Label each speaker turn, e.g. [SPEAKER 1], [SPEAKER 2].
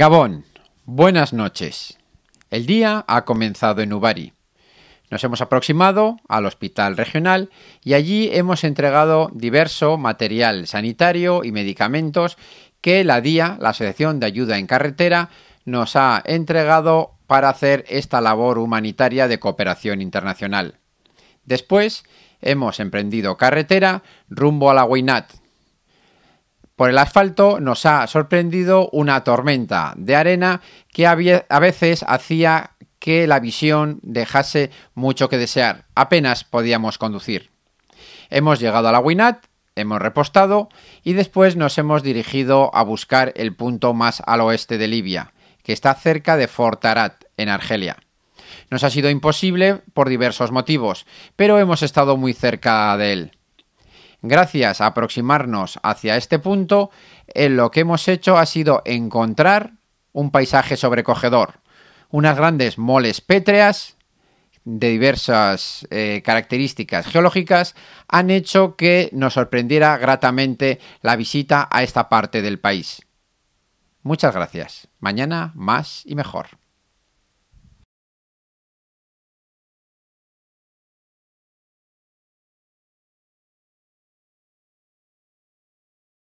[SPEAKER 1] Gabón, buenas noches. El día ha comenzado en Ubari. Nos hemos aproximado al hospital regional y allí hemos entregado diverso material sanitario y medicamentos que la DIA, la Asociación de Ayuda en Carretera, nos ha entregado para hacer esta labor humanitaria de cooperación internacional. Después hemos emprendido carretera rumbo a la Guinat. Por el asfalto nos ha sorprendido una tormenta de arena que a veces hacía que la visión dejase mucho que desear. Apenas podíamos conducir. Hemos llegado a la Winat, hemos repostado y después nos hemos dirigido a buscar el punto más al oeste de Libia, que está cerca de Fort Arat, en Argelia. Nos ha sido imposible por diversos motivos, pero hemos estado muy cerca de él. Gracias a aproximarnos hacia este punto, en lo que hemos hecho ha sido encontrar un paisaje sobrecogedor, unas grandes moles pétreas de diversas eh, características geológicas han hecho que nos sorprendiera gratamente la visita a esta parte del país. Muchas gracias. Mañana más y mejor.